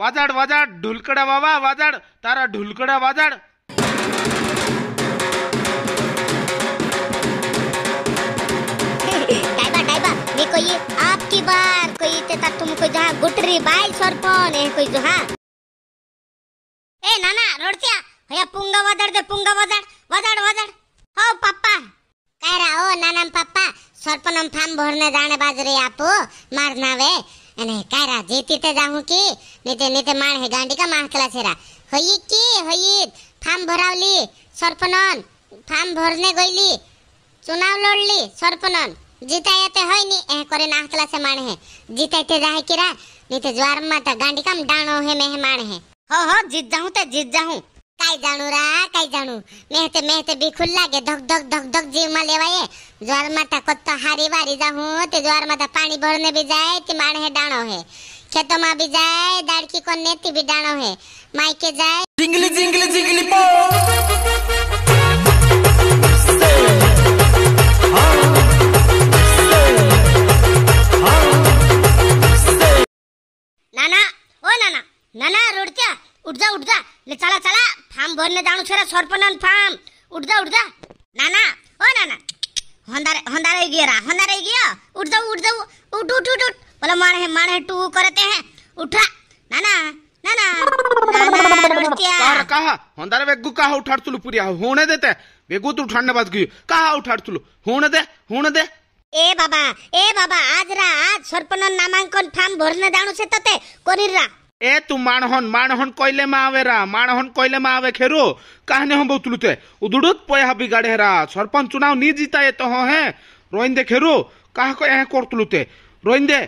वजाड़ वजाड़ ढुलकड़ा बाबा वजाड़ तारा ढुलकड़ा वजाड़ कोई आपकी बार कोई ते तक गुटरी सरपन कोई हाँ। ए नाना भैया पुंगा दे पुंगा हो पापा कह रहा पापा सरपनम फार्म भरने जाने बाज आप मारना वे आणि काय रा जे तिथे जाऊ की नाही ते नाही ते माण हे गांडी का महाकला शेरा होई की होई फार्म भरावली सरपणन फार्म भरणे गयली चुनाव लढली सरपणन जिता येते होय नी ए करे नाहकला से माण हे जिता येते जाय किरा नाही ते ज्वार माता गांडी काम डाणो हे मे हे माण हे हो हो जित जाऊ ते जित जाऊ काय जाणू रा काय जाणू मेहते मेहते बिखुल लागे धक धक धक धक जीव मा लेवाये ज्वार माता कोत्त हारी वारी जाहू ते ज्वार माता पाणी भरने भी जाय ती माण हे डाणो हे खेतों मा भी जाय दाडकी की नेती ती भी डाणो हे मायके जाय जिंगली जिंगली जिंगली पो उठ जा उठ जा ले चला चला फार्म भरने जानु छोरा सरपनन फार्म उठ जा उठ जा नाना ओ नाना हंदारे हंदारे गिया रा हंदारे गिया उठ जा उठ जा उठ उठ उठ उठ बोला मारे मारे टू करते हैं उठा नाना नाना नाना रोटिया कहा कहा हंदारे वेगु कहा उठाड़ तुलु पुरिया होने देते वेगु तू तो उठाड़ने बात गयो कहा उठाड़ तुलु होने दे होने दे ए बाबा ए बाबा आज रा आज सरपनन नामांकन फार्म भरने जानु से तते कोनी रा એ તું માણહોન માણહોન કોઈલેમાં આવે રા માણહોન કોઈલેમાં આવે ખેરો કાહને હમ બહુતલુતે ઉદુડુત પોયા બિગાડે રા સરપંચ ચુનાવ ની જીતા એ તો હો હે રોઈન દે ખેરો કાહ કો એ કોરતલુતે રોઈન દે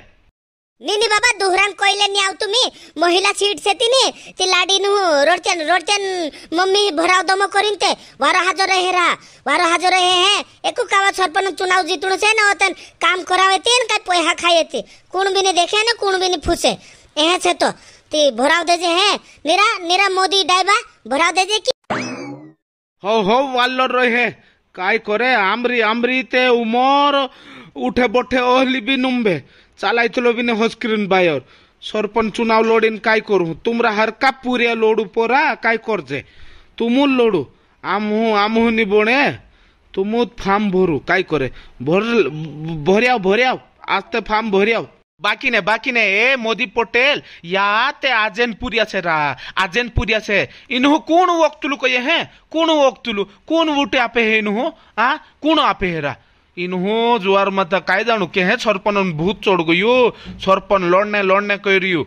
ನೀನಿ ಬಾಬಾ ದುಹ್ರಂಗ್ ಕೊಯ್ಲೆನ್ ಯಾವ ತುಮಿ ಮಹಿಳಾ ಸೀಟ್ ಸೆತಿನಿ ತಿ ಲಾಡಿನು ರೋಡ್ತೆನ್ ರೋಡ್ತೆನ್ ಮಮ್ಮಿ ಭರಾವ್ ದಮ ಕರಿಂತೆ ವಾರ ಹಾಜರ ಹೇರಾ ವಾರ ಹಾಜರ ಹೇ ಹೇ ಎಕು ಕಾವ ಸರ್ಪನ ಚುನಾವ್ ಜೀತುಣ ಸೆ ನ ಒತನ್ ಕಾಮ್ ಕರಾವೆತಿ ಎನ್ ಕೈ ಪೋಯಾ ಖಾಯೆತಿ ಕುಣ ಬಿನೆ ದೇಖೆ ನ ಕುಣ ಬಿನೆ ಫುಸೆ ಎಹೆ ಸೆ ತೋ ते भराव देजे है निरा निरा मोदी डाइबा भराव देजे की हो हो वालो रोय है काय करे आमरी आमरी ते उमर उठे बोठे ओहली भी नुम्बे चालाई तुलो भी ने होस्क्रीन बायर सरपंच चुनाव लोडिन काय करू तुमरा हर का पूरे लोडू पोरा काय करजे तुमु लोडू আমহু আমহু নিবনে তুমুত ফার্ম ভরু কাই করে ভর ভরিয়াও ভরিয়াও আস্তে ফার্ম ভরিয়াও બાકીને બાકીને એ મોદી પટેલ યા તે આજેનપુરિયા છે રા આજેનપુરિયા છે ઇનહુ કોણ ઓક્તુલુ કહીએ હે કોણ ઓક્તુલુ કોણ વોટે આપે હે ઇનહુ આ કોણ આપે હે રા ઇનહુ જુવારમાં તો કાંઈ જાણું કે હે સરપણ ભૂત ચડ ગયું સરપણ લડને લડને કર્યું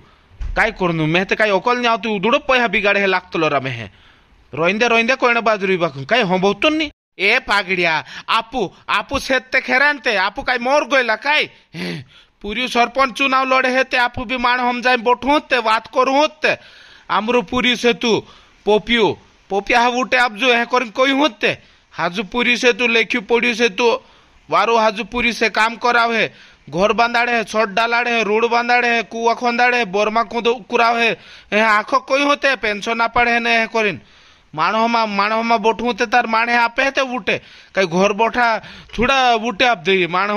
કાંઈ કરનું મેં તો કાંઈ અકલ નહીં આવતું ઉધડો પૈસા બિગાડે હે લાગતો રા મેં હે રોઈંદે રોઈંદે કોઈને બાજુ રીવા કાંઈ હંભવતું નહીં ए पागड़िया आपू आपू सेत ते खेरानते आपू काय मोर गोयला काय पूरी सरपंच चुनाव लड़े हेते आप भी माण हम जाए बैठू ते बात करूँ ते आमरो पूरी से तू पोपियो पोपिया हाँ उठे आप जो है कर कोई होते ते हाजू पुरी से तू लेख्यू पड़ियो से तू वारो हाजू पूरी से काम कराव है घर बांधाड़े है छत डालाड़े है रोड बांधाड़े है कुआ खोदाड़े है बोरमा कुदो कुराव है यह आँखों कोई होते पेंशन ना पड़े है न करिन माणोमा माणोमा बोट होते तार माणे आपे है ते उठे कहीं घर बोठा थोड़ा उठे आप दे माण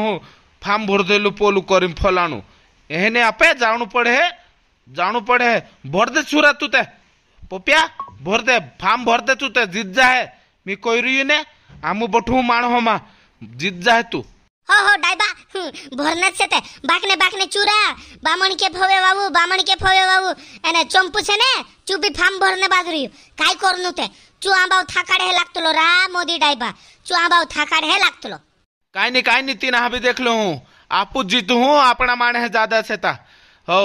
ફાર્મ ભરી દેલું પોલું કરી ફલાણું એને આપે જાણવું પડે જાણવું પડે ભર દે સુરા તું તે પોપિયા ભર દે ફાર્મ ભર દે તું તે જીત જાહે મી કોઈ રહ્યું ને આમુ બઠું માણહોમાં જીત જાહે તું हो हो डायबा भरनाथ ते बाकने बाकने चुरा बामण के फवे बाबू बामण के फवे बाबू एने चंपू से ने चुबी फार्म भरने बाजरी काय करनु ते चुआ बाव थाकाड हे लागतलो रा मोदी डायबा चुआ बाव थाकाड हे लागतलो काई नी काई नी तीन अभी देख लो हूँ आपू जीत हूँ अपना मान है ज्यादा से था हो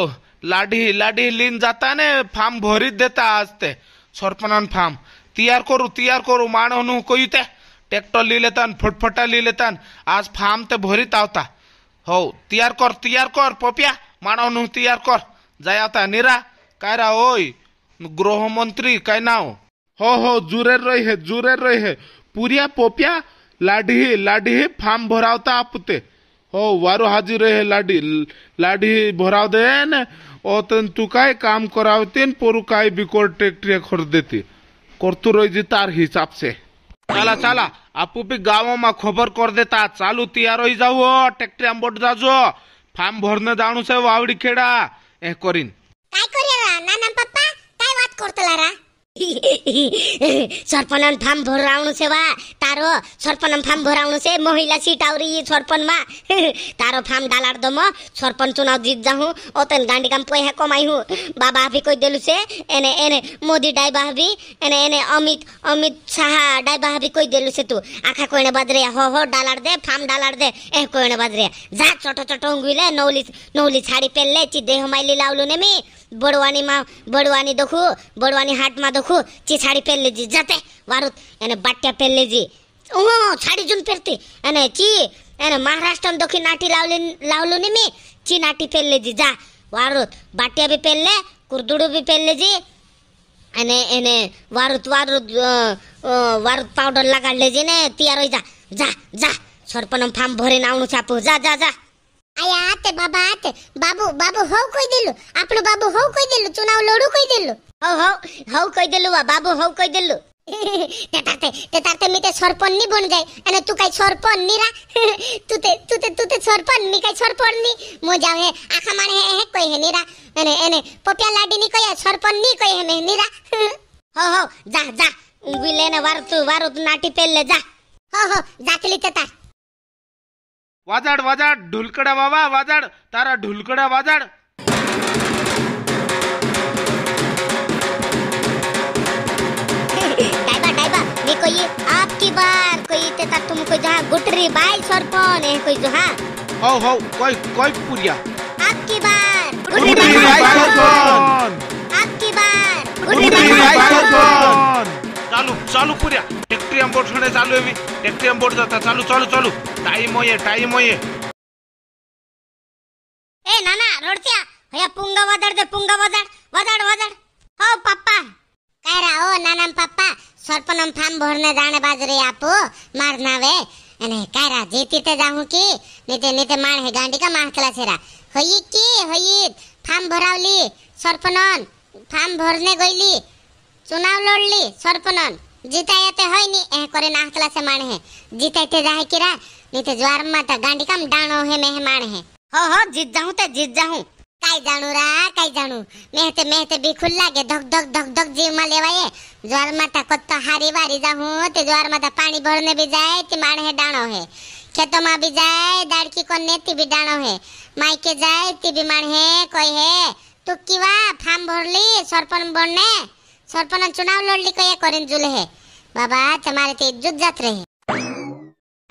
लाडी लाडी लीन जाता ने फार्म भरी देता आज ते सरपनन फार्म तैयार करू तैयार करू मान हनु कोई ते ट्रैक्टर ले लेता फुटफटा ली लेता आज फार्म ते भरी तावता हो तैयार कर तैयार कर पोपिया मान हनु तैयार कर जायाता नीरा कायरा ओय गृह मंत्री कायनाओ हो हो जुरे रही है जुरे रही है पुरिया पोपिया लाडी ही फार्म भरावता आपते हो वारो हाजीर आहे लाडी लाडी भराव दे ओ तन तू काय काम करावते पोरू काय बिकोर ट्रॅक्टर खोर करतो रोजी तार हिसाब से चला चला आपू बी मा खबर कर देता चालू तयार होई जाऊ हो, ट्रॅक्टर आंबट जाजो फार्म जाणू से वावडी खेडा ए करीन काय करेला नाना पप्पा काय बात करतला रा सरपनन फार्म भराउनु छ वा तारो सरपनन फार्म भराउनु छ महिला सिटाउरी सरपनमा तारो फार्म डालार दम सरपन चुनाव जित जाहु ओतन गांडी काम पैसा कमाइहु बाबा हाफी कोइ देलु से एने एने मोदी डाइबा हाफी एने एने अमित अमित शाह डाइबा हाफी कोइ देलु से तू आखा कोइने बादरे हो हो डालार दे फार्म डालार दे ए कोइने बादरे जा चटो चटो उंगुले नौली नौली छाड़ी पेलले ची देह माइली लाउलु नेमी બળવાનીમાં બળવાની દખું બળવાની હાટમાં દખું ચી સાડી પહેરી લેજી જાતે વારું એને બાટ્યા પહેરી લેજી હું સાડી જૂન પહેરતી અને ચી એને મહારાષ્ટ્રને દખી નાટી લાવલી લાવલું ને મેં ચી નાટી પહેરી લેજી જા વારુત બાટિયા બી પહેરી લે કુરદુડું બી પહેરી લેજી અને એને વારુત વારુત વારુત પાવડર લગાડી લેજે ને તૈયાર હોય જા જા જા સરપનમ ફાર્મ ભરીને આવનું છે આપું જા જા જા ಅಯ್ಯ ಆತೆ ಬಾಬಾ ಆತೆ ಬಾಬು ಬಾಬು ಹೌ ಕೊಯ್ದಿಲ್ಲು ಅಪ್ಪಳು ಬಾಬು ಹೌ ಕೊಯ್ದಿಲ್ಲು ಚುನಾವ್ ಲೋಡು ಕೊಯ್ದಿಲ್ಲು ಹೌ ಹೌ ಹೌ ಕೊಯ್ದಿಲ್ಲುವ ಬಾಬು ಹೌ ಕೊಯ್ದಿಲ್ಲು তাতে তাতে মিতে সরপন্নি বন যায় আনে তু কাই সরপন্নি রা তুতে তুতে তুতে সরপন্নি কাই সরপন্নি মো যাও হে আখা মানে হে হে কই হে নিরা এনে এনে পপিয়া লাডিনি কই সরপন্নি কই হে নে নিরা হো হো যা যা বিলেনে ওয়ার তু ওয়ার নাটি পেললে যা হো হো যাতলি তে তার वजाड़ वजाड़ ढुलकड़ा बाबा वजाड़ तारा ढुलकड़ा वजाड़ कोई आपकी बार कोई ते तक तुम कोई जहाँ गुटरी बाई सरपन है कोई जहाँ हो हो कोई कोई पुरिया आपकी बार गुटरी बाई सरपन आपकी बार गुटरी बाई सरपन चालू चालू पुरिया टेक्ट्रियम बोर्ड छोड़ने चालू है मी टेक्ट्रियम बोर्ड जाता चालू चालू चालू टाइम होये टाइम होये ए नाना रोडच्या हया पुंगा वदड दे पुंगा वदड वदड वदड हो पप्पा काय रा ओ नाना पप्पा सरपनम फार्म भरने जाने बाजरे आपो मारना वे अने काय रा जीती ते जाहू की नीते नीते मार है गांडी का माहकला सेरा होई की होई फार्म भरावली सरपनन फार्म भरने गईली चुनाव लड़ली सरपनन जितायते होय नी ए करे नाखला से माण है जितायते जाहे किरा नी ते ज्वार माता गांडी काम डाणो है मेह माण है हो हो जीत जाऊं ते जीत जाऊं काई जाणू रा काई जाणू मेहते मेहते भी खुल लागे धक धक धक धक जीव मा लेवाए ज्वार माता कोत्ता हारी वारी जाऊं ते ज्वार माता पानी भरने भी जाए ते माण है डाणो है खेतों में भी जाए दाड़की कोन ने ती भी डाणो है मायके जाए ती भी माण है कोई है तू किवा फार्म भर ली सरपन सरपंच चुनाव लड़ली को ये करें जुल है बाबा तुम्हारे ते इज्जत जात रहे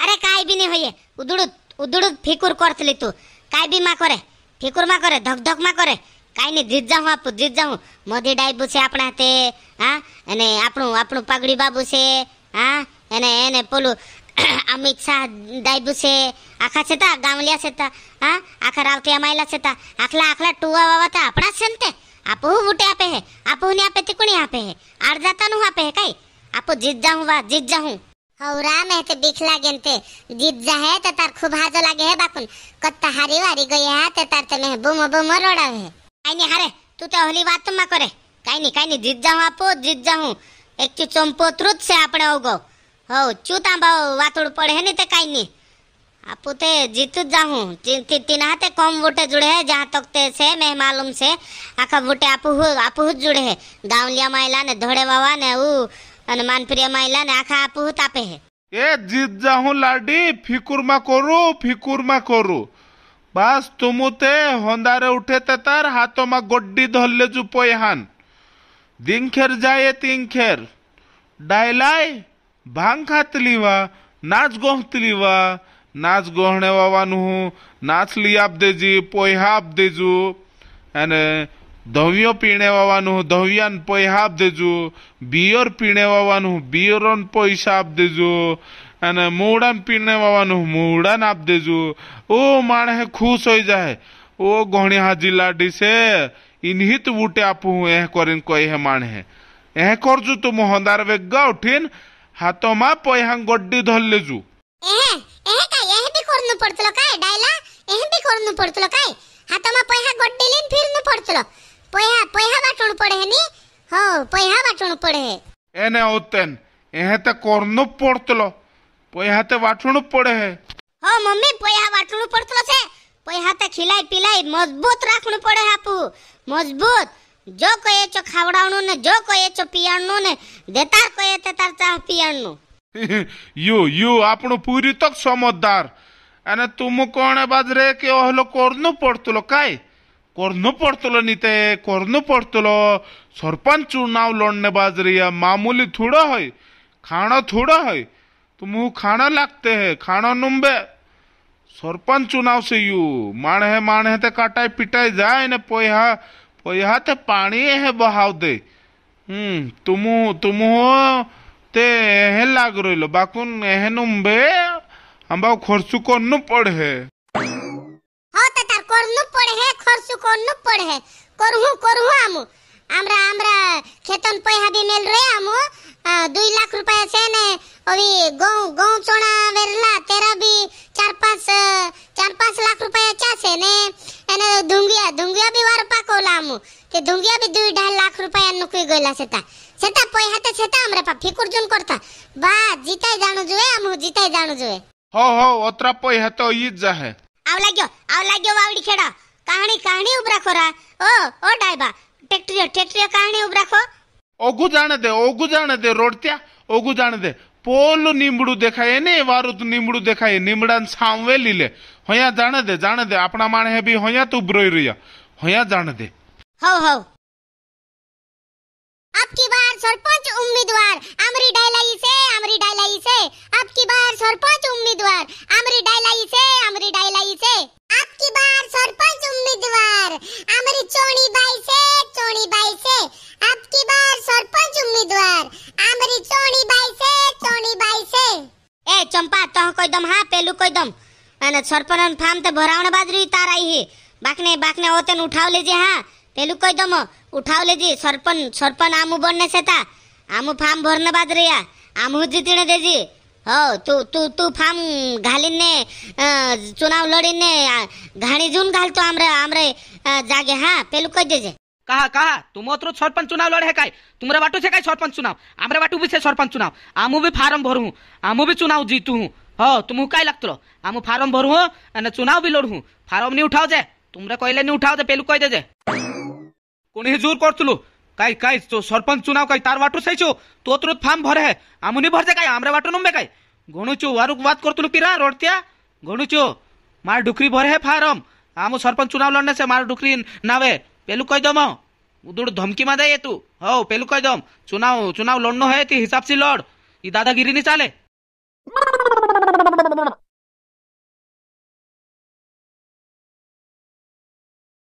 अरे काय भी नहीं होइए उदुड़ुत उदुड़ुत फिकुर करतली तू काय भी मा करे फिकुर मा करे धक धक मा करे કાઈ નહીં જીત જાઉં આપું જીત જાઉં મોદી ડાયબુ છે આપણા તે હા અને આપણું આપણું પાઘડી બાબુ છે હા એને એને પેલું અમિત શાહ ડાયબુ છે આખા છે તા ગામલિયા છે તા હા આખા રાવતિયા માયલા છે તા આખલા આખલા ટુવા વાવા તા આપણા છે ને તે आपू उठे आपे है आपू ने आपे तिकोणी आपे है आड जातानु आपे है काय आपू जित जाऊ वा जित जाऊ हौरा मैं ते तो बीख लागेन ते जीत जाहे ते तो तार खूब हाजो लागे है बाकुन कत्ता हारी वारी गई है ते तो तार ते मैं बुम बुम रोड़ा है काय नहीं हारे तू ते होली बात तुम करे काय नहीं काय नहीं जीत जाऊ आपू जीत जाऊ एक चंपोत्रुत से आपने ओगो हो चूता भाव वातुड़ पड़े है नहीं ते काय नहीं आप ते जाऊं ती, तीन हाथे कम वोटे जुड़े है जहाँ तक ते से मैं मालूम से आखा वोटे आपू आपू जुड़े है गांवलिया माइला ने धोड़े बाबा ने ऊ हनुमान प्रिय माइला ने आखा आपू तापे है ए जीत जाऊं लाडी फिकुर मा करू फिकुर मा करू बस तुमुते होंदारे उठे ते तार हाथों मा गोड्डी धोल्ले जु पोयहान दिनखेर जाए तिनखेर डायलाई भांग खातली वा नाच गोहतली वा नाच गहने बाबा नुह नाच लिया देजी पोहाप देजू एने दवियो पीने बाबा नुह दवियान पोहाप देजू बियर पीने बाबा नुह बियरन पैसा आप देजू एने मुड़न पीने बाबा नुह मुड़न आप देजू ओ माण है खुश हो जाए ओ गहणी हाजी लाडी से इनहित बूटे आप हुए हैं करें कोई है माण है ऐह कर जो तो तुम हंदार वे गा उठिन हाथों माँ पैहांग गड्डी धल ले जू એહે એહે કાય એહે બી કરનું પડતલો કાય ડાયલા એહે બી કરનું પડતલો કાય હાથમાં પૈસા ગોડેલીન ફિરનું પડતલો પૈસા પૈસા વાટણ પડે હે ની હો પૈસા વાટણ પડે એને ઓતેન એહે તે કરનું પડતલો પૈસા તે વાટણ પડે હે હો મમ્મી પૈસા વાટણ પડતલો છે પૈસા તે ખિલાઈ પિલાઈ મજબૂત રાખવું પડે આપુ મજબૂત જો કહીએ છો ખાવડાવવાનું ને જો કહીએ છો પીવાનું ને દેતાર કહીએ તેતાર यु यु आपण पूरी तक समझदार आणि तुम कोण बाजरे के अहलो करणू पडतलो काय करणू पडतलो नी ते करणू पडतलो सरपंच नाव लोडणे बाजरी मामुली थोडं होय खाणं थोडं होय तुम खाण लागते हे खाण नुंबे सरपंच चुनाव से यू माण माणे ते काटाय पिटाय जाय ने पोहा पोहा ते पाणी हे बहाव दे हम्म तुम तुम हो ते एहे लाग रोइलो बाकुन एहे नुम्बे हम खर्चु कोन्नु पड़े हाँ तार कोन्नु पड़े है खर्चु कोन्नु पड़े है करहु करहु आमु हमरा हमरा खेतन पैसा भी मिल रहे आमु दुई लाख रुपया से ने अभी गाँव गाँव चोना वेरला तेरा भी चार पाँच चार पाँच लाख रुपया चा से ने धुंगिया धुंगिया बी वारपाक ओलामु ते धुंगिया बी दुई ढाई लाख रुपया नुकुई गयला सेता सेता पोय हाते सेता हमरे पा फिकुरजुन करता बा जीताई जाणु जुए हमु जीताई जाणु जुए हो हो ओतरा पोय हतो ई जाहे आव लाग्यो आव लाग्यो वावडी खेड़ा कहानी कहानी उबरा खोरा ओ ओ डाइबा ट्रैक्टर ट्रैक्टर कहानी उबरा खो ओगु जाने दे ओगु जाने दे रोडत्या ओगु जाने दे પોલ નીમડું દેખાય એને વારું નીમડું દેખાય નીમડાને સાંવેલી લે હયા જાણે દે જાણે દે આપણા માણે બી હયા તું બ્રોઈ રહ્યા હયા જાણે દે હવ હવ આપકી બાર સરપંચ ઉમેદવાર આમરી ડાયલાઈ સે આમરી ડાયલાઈ સે આપકી બાર સરપંચ ઉમેદવાર આમરી ડાયલાઈ સે આમરી ડાયલાઈ સે આપકી બાર સરપંચ ઉમેદવાર આમરી ચોણી બાઈ સે ચોણી कोई दम हाँ पेलू कोई दम मैंने सरपन फार्म ते भरावने बाद रही तार आई है बाकने बाकने ओतन उठाव लीजिए हाँ पेलू कोई दम उठाव लीजिए सरपन सरपन आमू बनने से था आमू फार्म भरने बाद रिया हाँ। आमू जीतने दीजिए हो तू तू तू फार्म घालीने चुनाव लड़ीने हाँ। घाणी जून घालतो आमरे आमरे जागे हाँ पेलू कह दीजिए कहा कहा तुम तो सरपंच चुनाव लड़े काय तुम्हारे बाटू से काय सरपंच चुनाव हमारे बाटू भी से सरपंच चुनाव आमू भी फार्म भरू हूँ आमू भी चुनाव जीतू हूँ हो हाँ, तुम काय लागतलो आम हाँ, फार्म भरू हूँ चुनाव भी लड़ू फार्म नहीं उठाओ जे तुमरे कहले नहीं उठाओ जे पेलू कह देजे कोणी जोर कर काय काय तो सरपंच चुनाव कई तार वाटू सैचो तो तुरंत फार्म भरे है आम हाँ, नहीं भर भरते काय आमरे वाटू नंबे काय गणुचु वारुक बात करतलू पीरा रोडतिया गणुचु मार डुकरी भरे है फार्म आम सरपंच चुनाव लड़ने से मार डुकरी नावे पेलू कह दम उधर धमकी मा दे तू हौ पेलू कह दम चुनाव चुनाव लड़नो है कि हिसाब से लड़ ये दादागिरी नहीं चाले バンバン。